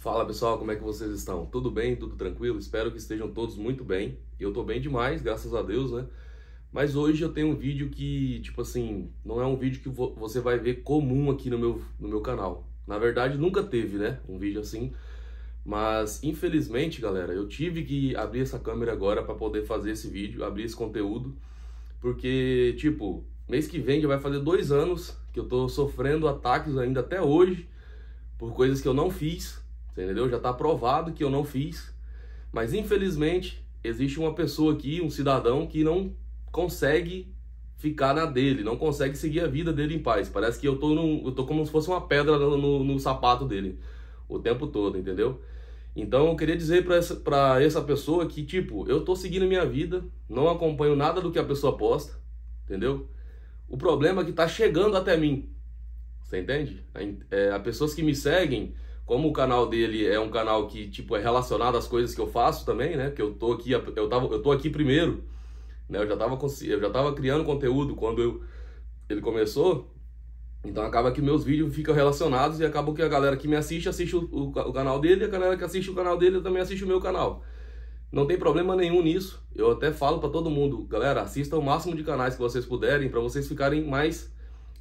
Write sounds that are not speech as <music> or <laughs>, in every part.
Fala pessoal, como é que vocês estão? Tudo bem? Tudo tranquilo? Espero que estejam todos muito bem. Eu tô bem demais, graças a Deus, né? Mas hoje eu tenho um vídeo que, tipo assim, não é um vídeo que você vai ver comum aqui no meu, no meu canal. Na verdade, nunca teve, né? Um vídeo assim. Mas, infelizmente, galera, eu tive que abrir essa câmera agora para poder fazer esse vídeo, abrir esse conteúdo. Porque, tipo, mês que vem já vai fazer dois anos que eu tô sofrendo ataques ainda até hoje por coisas que eu não fiz entendeu? Já está provado que eu não fiz, mas infelizmente existe uma pessoa aqui, um cidadão que não consegue ficar na dele, não consegue seguir a vida dele em paz. Parece que eu tô, num, eu tô como se fosse uma pedra no, no, no sapato dele o tempo todo, entendeu? Então eu queria dizer para essa, essa pessoa que, tipo, eu tô seguindo minha vida, não acompanho nada do que a pessoa posta, entendeu? O problema é que tá chegando até mim, você entende? É, é, pessoas que me seguem como o canal dele é um canal que tipo é relacionado às coisas que eu faço também, né? Que eu tô aqui, eu tava, eu tô aqui primeiro, né? Eu já tava eu já tava criando conteúdo quando eu, ele começou. Então acaba que meus vídeos ficam relacionados e acaba que a galera que me assiste assiste o, o, o canal dele, e a galera que assiste o canal dele também assiste o meu canal. Não tem problema nenhum nisso. Eu até falo para todo mundo, galera, assista o máximo de canais que vocês puderem para vocês ficarem mais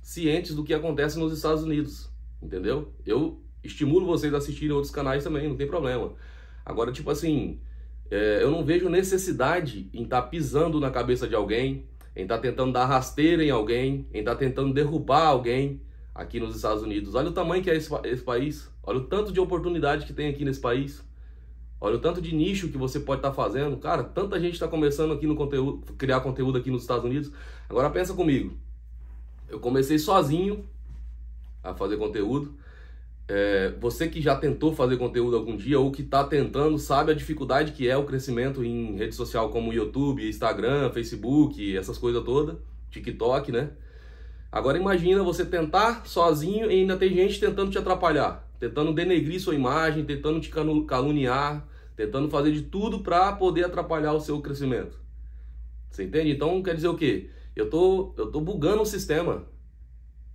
cientes do que acontece nos Estados Unidos, entendeu? Eu Estimulo vocês a assistirem outros canais também, não tem problema. Agora, tipo assim, é, eu não vejo necessidade em estar tá pisando na cabeça de alguém, em estar tá tentando dar rasteira em alguém, em estar tá tentando derrubar alguém aqui nos Estados Unidos. Olha o tamanho que é esse, esse país, olha o tanto de oportunidade que tem aqui nesse país. Olha o tanto de nicho que você pode estar tá fazendo. Cara, tanta gente está começando aqui no conteúdo, criar conteúdo aqui nos Estados Unidos. Agora pensa comigo. Eu comecei sozinho a fazer conteúdo é, você que já tentou fazer conteúdo algum dia ou que está tentando sabe a dificuldade que é o crescimento em rede social como YouTube, Instagram, Facebook, essas coisas todas, TikTok, né? Agora imagina você tentar sozinho e ainda tem gente tentando te atrapalhar, tentando denegrir sua imagem, tentando te caluniar, tentando fazer de tudo para poder atrapalhar o seu crescimento. Você entende? Então quer dizer o quê? Eu tô, eu tô bugando o sistema.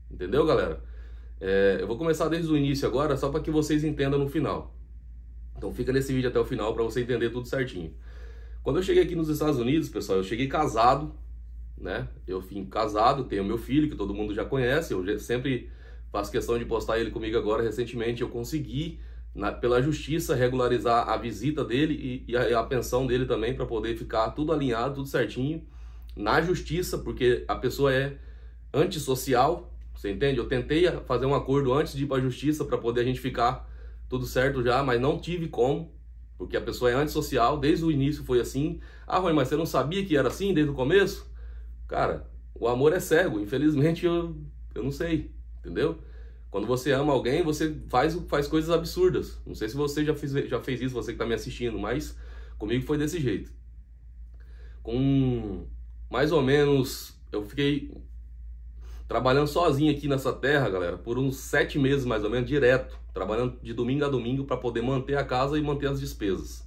Entendeu, galera? É, eu vou começar desde o início agora, só para que vocês entendam no final. Então fica nesse vídeo até o final para você entender tudo certinho. Quando eu cheguei aqui nos Estados Unidos, pessoal, eu cheguei casado, né? Eu fui casado, tenho meu filho que todo mundo já conhece, eu sempre faço questão de postar ele comigo agora. Recentemente eu consegui, na, pela justiça, regularizar a visita dele e, e a, a pensão dele também para poder ficar tudo alinhado, tudo certinho na justiça, porque a pessoa é antissocial, você entende? Eu tentei fazer um acordo antes de ir para a justiça para poder a gente ficar tudo certo já, mas não tive como, porque a pessoa é antissocial, desde o início foi assim. Ah, Rony, mas você não sabia que era assim desde o começo? Cara, o amor é cego, infelizmente eu, eu não sei, entendeu? Quando você ama alguém, você faz, faz coisas absurdas. Não sei se você já fez, já fez isso, você que está me assistindo, mas comigo foi desse jeito. Com mais ou menos, eu fiquei trabalhando sozinho aqui nessa terra, galera, por uns sete meses mais ou menos, direto, trabalhando de domingo a domingo para poder manter a casa e manter as despesas.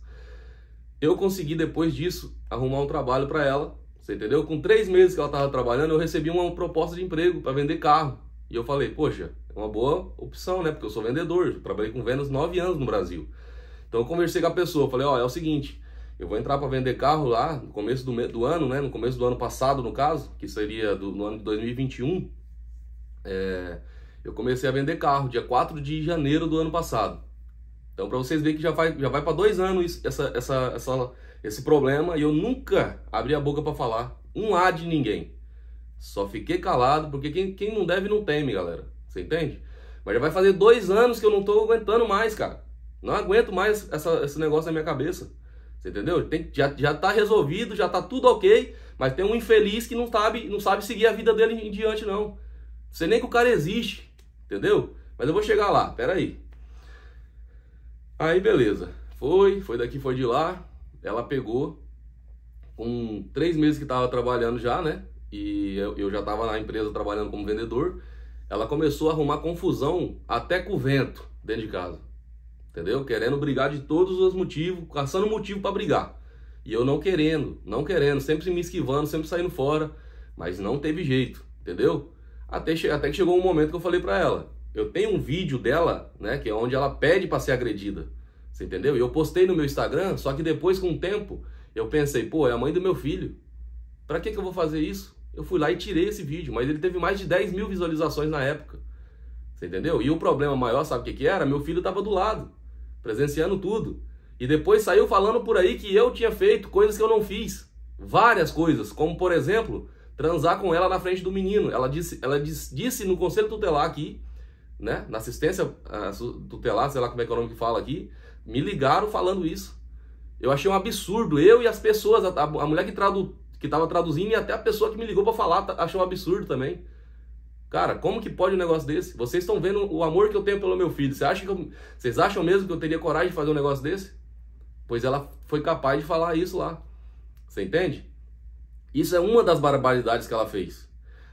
Eu consegui, depois disso, arrumar um trabalho para ela, você entendeu? Com três meses que ela estava trabalhando, eu recebi uma proposta de emprego para vender carro. E eu falei, poxa, é uma boa opção, né? Porque eu sou vendedor, eu trabalhei com vendas nove anos no Brasil. Então eu conversei com a pessoa, falei, ó, oh, é o seguinte, eu vou entrar para vender carro lá no começo do, do, ano, né? No começo do ano passado, no caso, que seria do, no ano de 2021. É, eu comecei a vender carro dia 4 de janeiro do ano passado. Então, para vocês verem que já vai, já vai para dois anos essa, essa, essa, esse problema e eu nunca abri a boca para falar um A de ninguém. Só fiquei calado, porque quem, quem não deve não teme, galera. Você entende? Mas já vai fazer dois anos que eu não tô aguentando mais, cara. Não aguento mais essa, esse negócio na minha cabeça. Você entendeu? Tem, já, já tá resolvido, já tá tudo ok, mas tem um infeliz que não sabe, não sabe seguir a vida dele em diante, não. Você nem que o cara existe, entendeu? Mas eu vou chegar lá, peraí. Aí beleza. Foi, foi daqui, foi de lá. Ela pegou com três meses que estava trabalhando já, né? E eu, eu já estava na empresa trabalhando como vendedor. Ela começou a arrumar confusão até com o vento dentro de casa entendeu? Querendo brigar de todos os motivos, caçando motivo para brigar. E eu não querendo, não querendo, sempre me esquivando, sempre saindo fora, mas não teve jeito, entendeu? Até, até que chegou um momento que eu falei para ela, eu tenho um vídeo dela, né, que é onde ela pede para ser agredida, você entendeu? E eu postei no meu Instagram, só que depois com o tempo, eu pensei, pô, é a mãe do meu filho, para que que eu vou fazer isso? Eu fui lá e tirei esse vídeo, mas ele teve mais de 10 mil visualizações na época. Você entendeu? E o problema maior, sabe o que, que era? Meu filho estava do lado presenciando tudo. E depois saiu falando por aí que eu tinha feito coisas que eu não fiz. Várias coisas, como por exemplo, transar com ela na frente do menino. Ela disse, ela disse, disse no conselho tutelar aqui, né, na assistência ah, tutelar, sei lá como é que é o nome que fala aqui, me ligaram falando isso. Eu achei um absurdo, eu e as pessoas, a, a mulher que tradu, que estava traduzindo e até a pessoa que me ligou para falar tá, achou um absurdo também. Cara, como que pode um negócio desse? Vocês estão vendo o amor que eu tenho pelo meu filho. Você acha que eu, vocês acham mesmo que eu teria coragem de fazer um negócio desse? Pois ela foi capaz de falar isso lá. Você entende? Isso é uma das barbaridades que ela fez.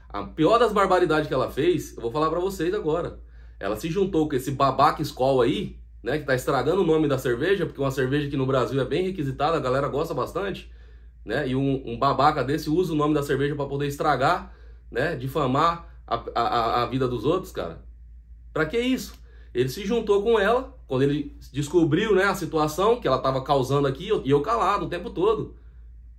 A pior das barbaridades que ela fez, eu vou falar para vocês agora. Ela se juntou com esse babaca escol aí, né, que tá estragando o nome da cerveja, porque uma cerveja que no Brasil é bem requisitada, a galera gosta bastante, né? E um, um babaca desse usa o nome da cerveja para poder estragar, né, difamar a, a, a vida dos outros, cara? Para que isso? Ele se juntou com ela, quando ele descobriu né, a situação que ela estava causando aqui, e eu calado o tempo todo.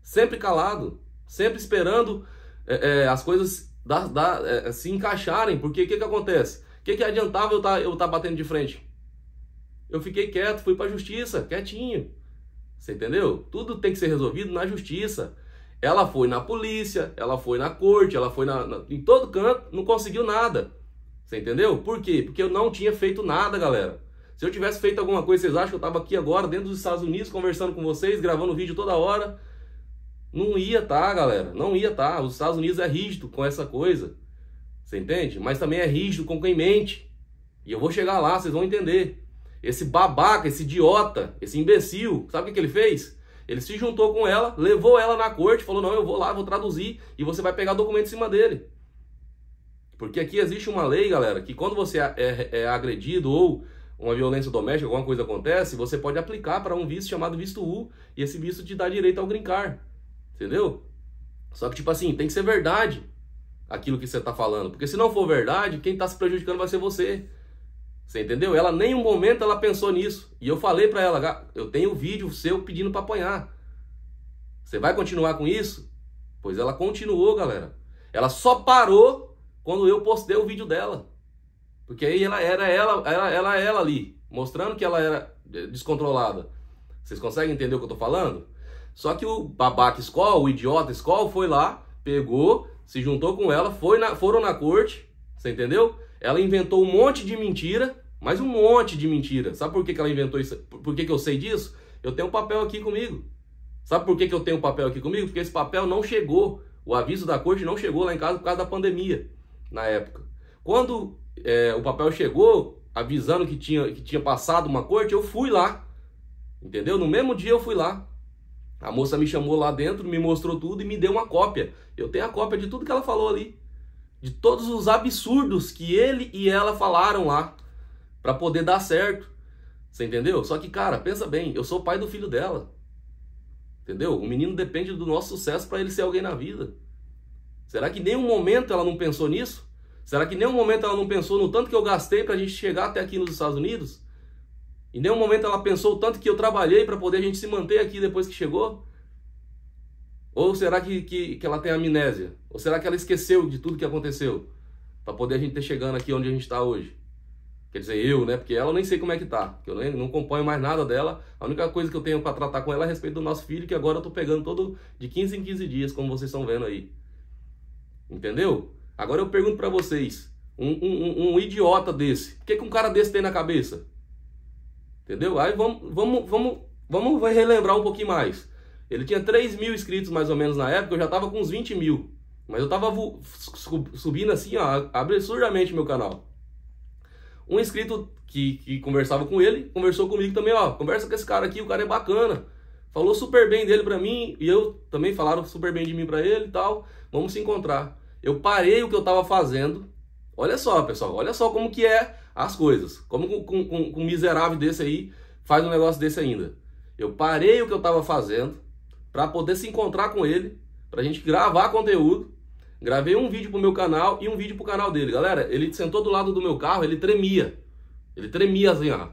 Sempre calado, sempre esperando é, é, as coisas da, da, é, é, se encaixarem, porque o que, que acontece? O que, que adiantava eu tá, eu tá batendo de frente? Eu fiquei quieto, fui para a justiça, quietinho. Você entendeu? Tudo tem que ser resolvido na justiça. Ela foi na polícia, ela foi na corte, ela foi na, na, em todo canto, não conseguiu nada. Você entendeu? Por quê? Porque eu não tinha feito nada, galera. Se eu tivesse feito alguma coisa, vocês acham que eu estava aqui agora, dentro dos Estados Unidos, conversando com vocês, gravando vídeo toda hora? Não ia tá, galera. Não ia tá. Os Estados Unidos é rígido com essa coisa. Você entende? Mas também é rígido com quem mente. E eu vou chegar lá, vocês vão entender. Esse babaca, esse idiota, esse imbecil, sabe o que ele fez? Ele se juntou com ela, levou ela na corte, falou: Não, eu vou lá, vou traduzir e você vai pegar documento em cima dele. Porque aqui existe uma lei, galera, que quando você é, é, é agredido ou uma violência doméstica, alguma coisa acontece, você pode aplicar para um visto chamado visto U e esse visto te dá direito ao grincar. Entendeu? Só que, tipo assim, tem que ser verdade aquilo que você está falando. Porque se não for verdade, quem está se prejudicando vai ser você. Você entendeu? Ela nem um momento ela pensou nisso. E eu falei para ela, eu tenho vídeo seu pedindo para apanhar. Você vai continuar com isso? Pois ela continuou, galera. Ela só parou quando eu postei o vídeo dela. Porque aí ela era ela, ela, ela ali, mostrando que ela era descontrolada. Vocês conseguem entender o que eu tô falando? Só que o babaca escola, o idiota escola foi lá, pegou, se juntou com ela, foi na, foram na corte, você entendeu? Ela inventou um monte de mentira, mas um monte de mentira. Sabe por que, que ela inventou isso? Por que, que eu sei disso? Eu tenho um papel aqui comigo. Sabe por que, que eu tenho um papel aqui comigo? Porque esse papel não chegou. O aviso da corte não chegou lá em casa por causa da pandemia, na época. Quando é, o papel chegou, avisando que tinha, que tinha passado uma corte, eu fui lá. Entendeu? No mesmo dia eu fui lá. A moça me chamou lá dentro, me mostrou tudo e me deu uma cópia. Eu tenho a cópia de tudo que ela falou ali de todos os absurdos que ele e ela falaram lá para poder dar certo. Você entendeu? Só que, cara, pensa bem, eu sou pai do filho dela. Entendeu? O menino depende do nosso sucesso para ele ser alguém na vida. Será que nenhum momento ela não pensou nisso? Será que nenhum momento ela não pensou no tanto que eu gastei para a gente chegar até aqui nos Estados Unidos? Em nenhum momento ela pensou o tanto que eu trabalhei para poder a gente se manter aqui depois que chegou? Ou será que, que, que ela tem amnésia? Ou será que ela esqueceu de tudo que aconteceu? Para poder a gente ter chegando aqui onde a gente está hoje. Quer dizer, eu, né? Porque ela eu nem sei como é que tá. Que eu nem, não acompanho mais nada dela. A única coisa que eu tenho para tratar com ela é a respeito do nosso filho, que agora eu tô pegando todo de 15 em 15 dias, como vocês estão vendo aí. Entendeu? Agora eu pergunto para vocês: um, um, um, idiota desse, o que, que um cara desse tem na cabeça? Entendeu? Aí vamos, vamos, vamos, vamos relembrar um pouquinho mais. Ele tinha 3 mil inscritos mais ou menos na época, eu já tava com uns 20 mil. Mas eu tava subindo assim, ó, absurdamente meu canal. Um inscrito que, que conversava com ele, conversou comigo também, ó, conversa com esse cara aqui, o cara é bacana. Falou super bem dele pra mim, e eu também falaram super bem de mim pra ele e tal. Vamos se encontrar. Eu parei o que eu tava fazendo. Olha só, pessoal, olha só como que é as coisas. Como com, com, com um miserável desse aí faz um negócio desse ainda. Eu parei o que eu tava fazendo para poder se encontrar com ele, para a gente gravar conteúdo. Gravei um vídeo pro meu canal e um vídeo pro canal dele. Galera, ele sentou do lado do meu carro, ele tremia. Ele tremia assim, ó,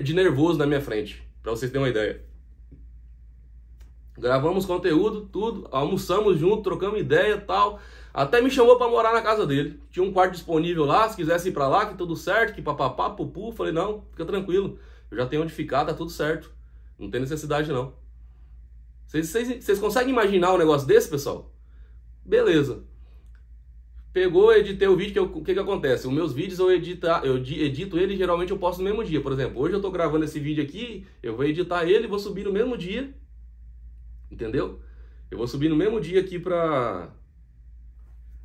de nervoso na minha frente, para vocês terem uma ideia. Gravamos conteúdo, tudo, almoçamos junto, trocamos ideia, tal. Até me chamou para morar na casa dele. Tinha um quarto disponível lá, se quisesse ir para lá, que tudo certo, que papapá, pupu. Falei, não, fica tranquilo, eu já tenho onde ficar, tá tudo certo. Não tem necessidade não. Vocês, vocês, vocês conseguem imaginar um negócio desse, pessoal? Beleza. Pegou, editei o vídeo, que eu, o que, que acontece? Os meus vídeos eu, edita, eu edito ele geralmente eu posto no mesmo dia. Por exemplo, hoje eu estou gravando esse vídeo aqui, eu vou editar ele e vou subir no mesmo dia. Entendeu? Eu vou subir no mesmo dia aqui para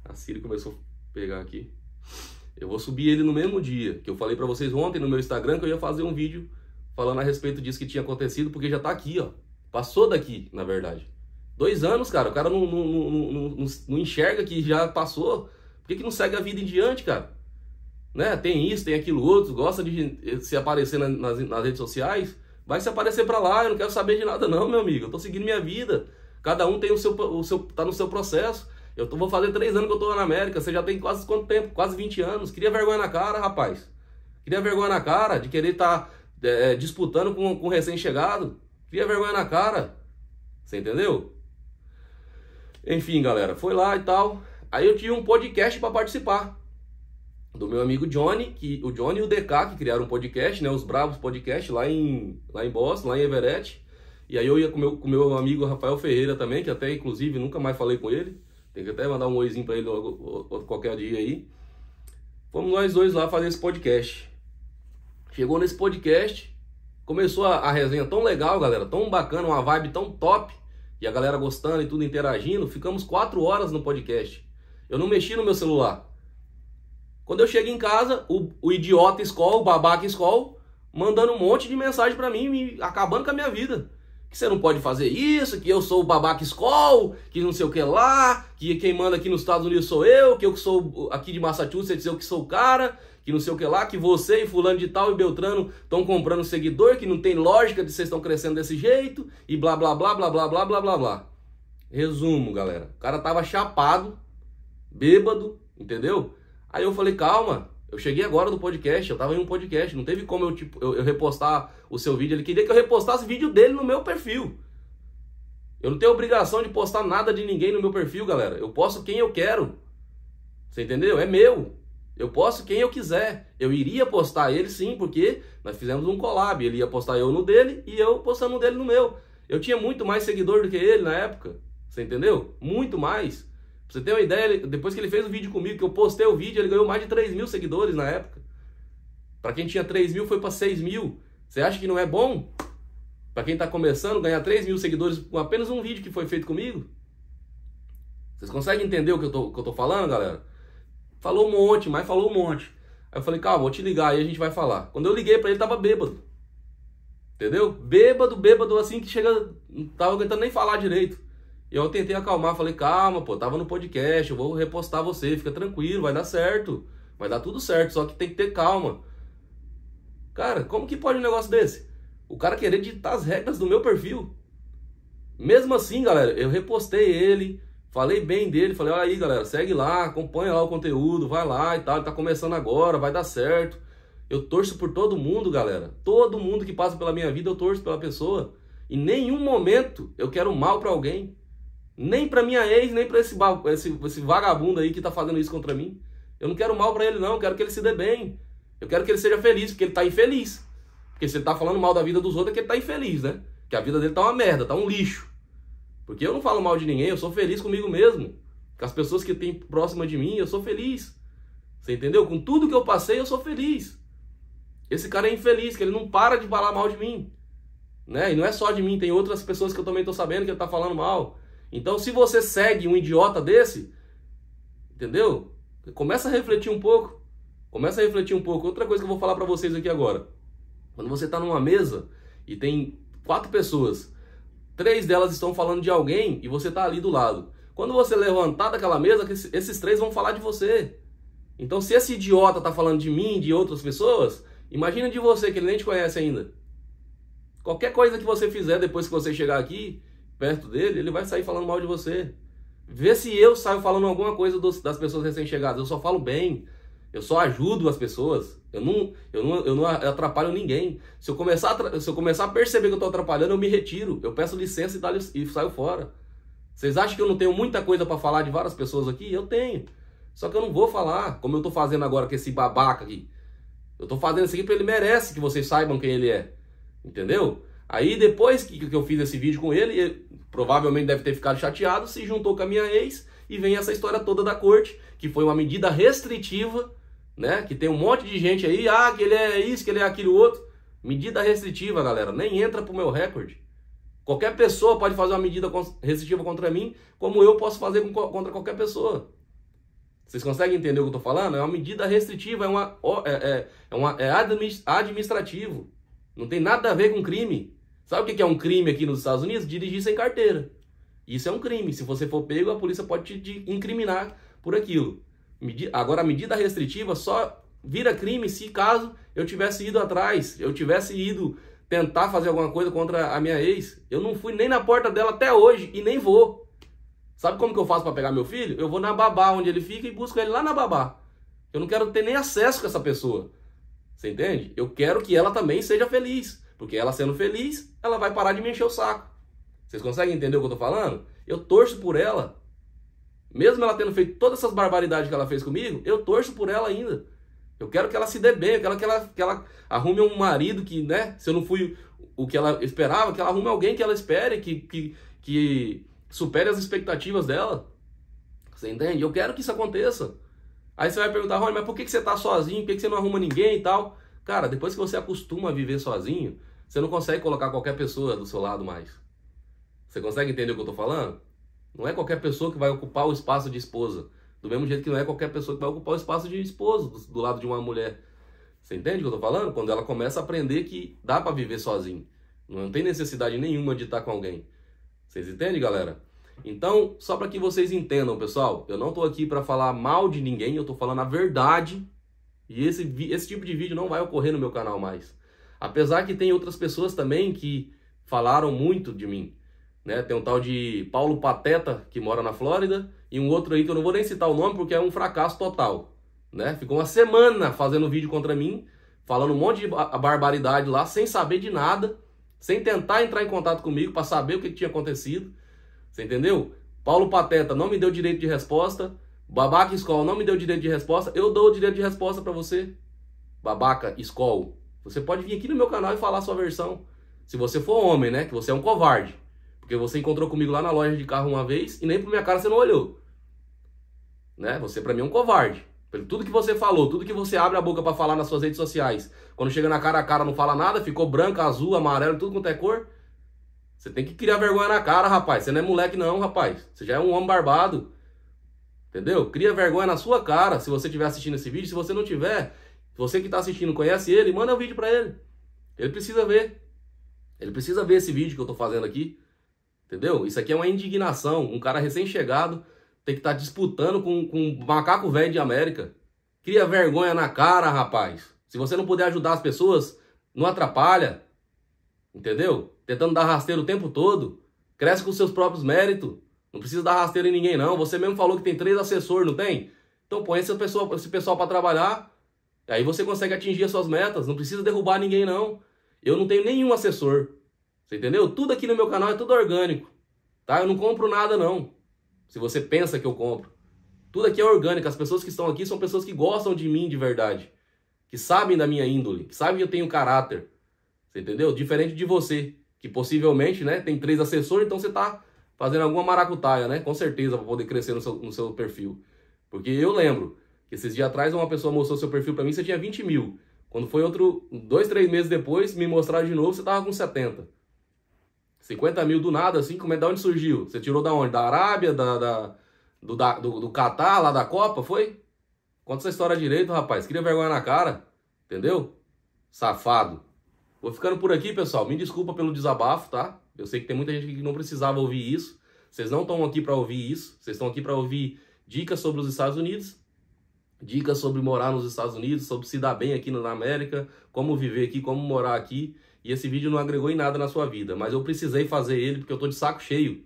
A Siri começou a pegar aqui. Eu vou subir ele no mesmo dia, que eu falei para vocês ontem no meu Instagram que eu ia fazer um vídeo falando a respeito disso que tinha acontecido, porque já está aqui, ó. Passou daqui, na verdade. Dois anos, cara. O cara não, não, não, não enxerga que já passou. Por que, que não segue a vida em diante, cara? Né? Tem isso, tem aquilo outro. Gosta de se aparecer nas, nas redes sociais. Vai se aparecer para lá. Eu não quero saber de nada, não, meu amigo. Eu tô seguindo minha vida. Cada um tem o seu, o seu tá no seu processo. Eu tô, vou fazer três anos que eu tô na América. Você já tem quase quanto tempo? Quase 20 anos. Queria vergonha na cara, rapaz. Queria vergonha na cara de querer estar tá, é, disputando com, com recém-chegado. Cria vergonha na cara. Você entendeu? Enfim, galera, foi lá e tal. Aí eu tinha um podcast para participar. Do meu amigo Johnny, que o Johnny e o DK que criaram um podcast, né? Os Bravos Podcast lá em, lá em Boston, lá em Everett. E aí eu ia com meu, o com meu amigo Rafael Ferreira também, que até inclusive nunca mais falei com ele. Tem que até mandar um oizinho pra ele qualquer dia aí. Fomos nós dois lá fazer esse podcast. Chegou nesse podcast, Começou a, a resenha tão legal, galera, tão bacana, uma vibe tão top, e a galera gostando e tudo interagindo. Ficamos quatro horas no podcast. Eu não mexi no meu celular. Quando eu chego em casa, o, o idiota escol, o babaca escol, mandando um monte de mensagem para mim, me, acabando com a minha vida. Que você não pode fazer isso, que eu sou o babaca escol, que não sei o que lá, que quem manda aqui nos Estados Unidos sou eu, que eu que sou aqui de Massachusetts, eu que sou o cara, que não sei o que lá, que você e fulano de tal e Beltrano estão comprando seguidor, que não tem lógica de vocês estão crescendo desse jeito, e blá blá blá blá blá blá blá blá blá. Resumo, galera. O cara tava chapado, bêbado, entendeu? Aí eu falei, calma, eu cheguei agora do podcast, eu tava em um podcast, não teve como eu, tipo, eu, eu repostar o seu vídeo. Ele queria que eu repostasse vídeo dele no meu perfil. Eu não tenho obrigação de postar nada de ninguém no meu perfil, galera. Eu posto quem eu quero. Você entendeu? É meu. Eu posso quem eu quiser. Eu iria postar ele sim, porque nós fizemos um collab. Ele ia postar eu no dele e eu postando dele no meu. Eu tinha muito mais seguidor do que ele na época. Você entendeu? Muito mais. Pra você ter uma ideia, depois que ele fez o vídeo comigo, que eu postei o vídeo, ele ganhou mais de 3 mil seguidores na época. Para quem tinha 3 mil, foi para 6 mil. Você acha que não é bom? Para quem tá começando, ganhar 3 mil seguidores com apenas um vídeo que foi feito comigo? Vocês conseguem entender o que eu tô, que eu tô falando, galera? Falou um monte, mas falou um monte. Aí eu falei, calma, vou te ligar, aí a gente vai falar. Quando eu liguei para ele, tava bêbado. Entendeu? Bêbado, bêbado, assim que chega. Não tava aguentando nem falar direito. E eu tentei acalmar, falei, calma, pô, tava no podcast, eu vou repostar você, fica tranquilo, vai dar certo. Vai dar tudo certo, só que tem que ter calma. Cara, como que pode um negócio desse? O cara querer ditar as regras do meu perfil. Mesmo assim, galera, eu repostei ele, Falei bem dele, falei, olha aí, galera, segue lá, acompanha lá o conteúdo, vai lá e tal, ele tá começando agora, vai dar certo. Eu torço por todo mundo, galera. Todo mundo que passa pela minha vida, eu torço pela pessoa. Em nenhum momento eu quero mal para alguém. Nem para minha ex, nem para esse, esse, esse, vagabundo aí que tá fazendo isso contra mim. Eu não quero mal para ele, não. Eu quero que ele se dê bem. Eu quero que ele seja feliz, porque ele tá infeliz. Porque se ele tá falando mal da vida dos outros, é que ele tá infeliz, né? Que a vida dele tá uma merda, tá um lixo. Porque eu não falo mal de ninguém, eu sou feliz comigo mesmo. Com as pessoas que tem próxima de mim, eu sou feliz. Você entendeu? Com tudo que eu passei, eu sou feliz. Esse cara é infeliz, que ele não para de falar mal de mim. Né? E não é só de mim, tem outras pessoas que eu também estou sabendo que ele está falando mal. Então, se você segue um idiota desse, entendeu? Começa a refletir um pouco. Começa a refletir um pouco. Outra coisa que eu vou falar para vocês aqui agora. Quando você está numa mesa e tem quatro pessoas três delas estão falando de alguém e você está ali do lado. Quando você levantar daquela mesa, esses três vão falar de você. Então, se esse idiota está falando de mim, de outras pessoas, imagina de você que ele nem te conhece ainda. Qualquer coisa que você fizer depois que você chegar aqui, perto dele, ele vai sair falando mal de você. Vê se eu saio falando alguma coisa dos, das pessoas recém-chegadas. Eu só falo bem. Eu só ajudo as pessoas. Eu não, eu não, eu não atrapalho ninguém. Se eu, começar a, se eu começar a perceber que eu estou atrapalhando, eu me retiro. Eu peço licença e, dá, e saio fora. Vocês acham que eu não tenho muita coisa para falar de várias pessoas aqui? Eu tenho. Só que eu não vou falar, como eu estou fazendo agora com esse babaca aqui. Eu estou fazendo isso aqui porque ele merece que vocês saibam quem ele é. Entendeu? Aí depois que, que eu fiz esse vídeo com ele, ele provavelmente deve ter ficado chateado, se juntou com a minha ex e vem essa história toda da corte, que foi uma medida restritiva né? Que tem um monte de gente aí, ah, que ele é isso, que ele é aquilo outro. Medida restritiva, galera, nem entra pro meu recorde. Qualquer pessoa pode fazer uma medida restritiva contra mim, como eu posso fazer contra qualquer pessoa. Vocês conseguem entender o que eu tô falando? É uma medida restritiva, é, uma, é, é, é, uma, é administrativo. Não tem nada a ver com crime. Sabe o que é um crime aqui nos Estados Unidos? Dirigir sem carteira. Isso é um crime. Se você for pego, a polícia pode te incriminar por aquilo. Agora, a medida restritiva só vira crime se caso eu tivesse ido atrás, eu tivesse ido tentar fazer alguma coisa contra a minha ex. Eu não fui nem na porta dela até hoje e nem vou. Sabe como que eu faço para pegar meu filho? Eu vou na babá onde ele fica e busco ele lá na babá. Eu não quero ter nem acesso com essa pessoa. Você entende? Eu quero que ela também seja feliz. Porque ela sendo feliz, ela vai parar de me encher o saco. Vocês conseguem entender o que eu tô falando? Eu torço por ela mesmo ela tendo feito todas essas barbaridades que ela fez comigo, eu torço por ela ainda. Eu quero que ela se dê bem, eu quero que ela, que ela arrume um marido que, né? Se eu não fui o que ela esperava, que ela arrume alguém que ela espere, que, que, que supere as expectativas dela. Você entende? Eu quero que isso aconteça. Aí você vai perguntar, Rony, mas por que, que você tá sozinho? Por que, que você não arruma ninguém e tal? Cara, depois que você acostuma a viver sozinho, você não consegue colocar qualquer pessoa do seu lado mais. Você consegue entender o que eu tô falando? Não é qualquer pessoa que vai ocupar o espaço de esposa. Do mesmo jeito que não é qualquer pessoa que vai ocupar o espaço de esposo do, do lado de uma mulher. Você entende o que eu tô falando? Quando ela começa a aprender que dá para viver sozinho. Não tem necessidade nenhuma de estar com alguém. Vocês entendem, galera? Então, só para que vocês entendam, pessoal, eu não tô aqui para falar mal de ninguém, eu tô falando a verdade. E esse, esse tipo de vídeo não vai ocorrer no meu canal mais. Apesar que tem outras pessoas também que falaram muito de mim. Né? Tem um tal de Paulo Pateta, que mora na Flórida, e um outro aí que eu não vou nem citar o nome porque é um fracasso total. Né? Ficou uma semana fazendo vídeo contra mim, falando um monte de barbaridade lá, sem saber de nada, sem tentar entrar em contato comigo para saber o que, que tinha acontecido. Você entendeu? Paulo Pateta não me deu direito de resposta. Babaca Escol não me deu direito de resposta. Eu dou o direito de resposta para você. Babaca Escol. Você pode vir aqui no meu canal e falar a sua versão. Se você for homem, né? Que você é um covarde. Porque você encontrou comigo lá na loja de carro uma vez e nem pra minha cara você não olhou. Né? Você para mim é um covarde. Pelo tudo que você falou, tudo que você abre a boca para falar nas suas redes sociais. Quando chega na cara a cara não fala nada, ficou branca, azul, amarelo, tudo quanto é cor. Você tem que criar vergonha na cara, rapaz. Você não é moleque não, rapaz. Você já é um homem barbado. Entendeu? Cria vergonha na sua cara se você estiver assistindo esse vídeo. Se você não tiver, você que está assistindo conhece ele, manda o um vídeo para ele. Ele precisa ver. Ele precisa ver esse vídeo que eu estou fazendo aqui. Entendeu? Isso aqui é uma indignação. Um cara recém-chegado tem que estar tá disputando com, com um macaco velho de América. Cria vergonha na cara, rapaz. Se você não puder ajudar as pessoas, não atrapalha. Entendeu? Tentando dar rasteiro o tempo todo. Cresce com seus próprios méritos. Não precisa dar rasteiro em ninguém, não. Você mesmo falou que tem três assessores, não tem? Então põe esse pessoal, esse pessoal para trabalhar. Aí você consegue atingir as suas metas. Não precisa derrubar ninguém, não. Eu não tenho nenhum assessor. Você entendeu? Tudo aqui no meu canal é tudo orgânico, tá? Eu não compro nada não. Se você pensa que eu compro, tudo aqui é orgânico. As pessoas que estão aqui são pessoas que gostam de mim de verdade, que sabem da minha índole, que sabem que eu tenho caráter. Você entendeu? Diferente de você, que possivelmente, né, tem três assessores, então você tá fazendo alguma maracutaia, né? Com certeza para poder crescer no seu, no seu perfil. Porque eu lembro que esses dias atrás uma pessoa mostrou seu perfil para mim, você tinha 20 mil. Quando foi outro, dois, três meses depois, me mostraram de novo, você tava com 70. 50 mil do nada, assim, como é da onde surgiu? Você tirou da onde? Da Arábia, da, da do, da, do, do Catar, lá da Copa, foi? Conta essa história direito, rapaz. Cria vergonha na cara, entendeu? Safado. Vou ficando por aqui, pessoal. Me desculpa pelo desabafo, tá? Eu sei que tem muita gente que não precisava ouvir isso. Vocês não estão aqui para ouvir isso. Vocês estão aqui para ouvir dicas sobre os Estados Unidos, dicas sobre morar nos Estados Unidos, sobre se dar bem aqui na América, como viver aqui, como morar aqui e esse vídeo não agregou em nada na sua vida, mas eu precisei fazer ele porque eu tô de saco cheio,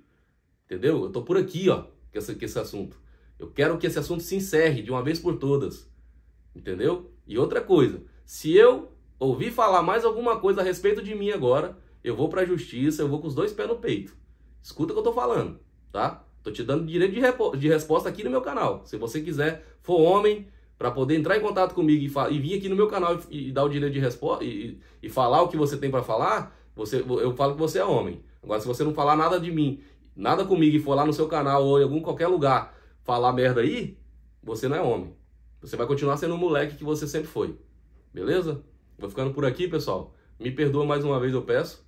entendeu? Eu tô por aqui, ó, com esse, com esse assunto. Eu quero que esse assunto se encerre de uma vez por todas, entendeu? E outra coisa, se eu ouvir falar mais alguma coisa a respeito de mim agora, eu vou pra justiça, eu vou com os dois pés no peito. Escuta o que eu tô falando, tá? Tô te dando direito de, de resposta aqui no meu canal. Se você quiser, for homem, para poder entrar em contato comigo e, e, vir aqui no meu canal e, e dar o direito de resposta e, e falar o que você tem para falar, você, eu falo que você é homem. Agora, se você não falar nada de mim, nada comigo e for lá no seu canal ou em algum qualquer lugar falar merda aí, você não é homem. Você vai continuar sendo o moleque que você sempre foi. Beleza? Vou ficando por aqui, pessoal. Me perdoa mais uma vez, eu peço.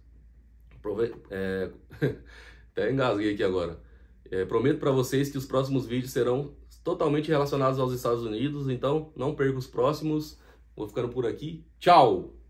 Prove... É... <laughs> Até engasguei aqui agora. É, prometo para vocês que os próximos vídeos serão totalmente relacionados aos Estados Unidos. Então, não perca os próximos. Vou ficando por aqui. Tchau!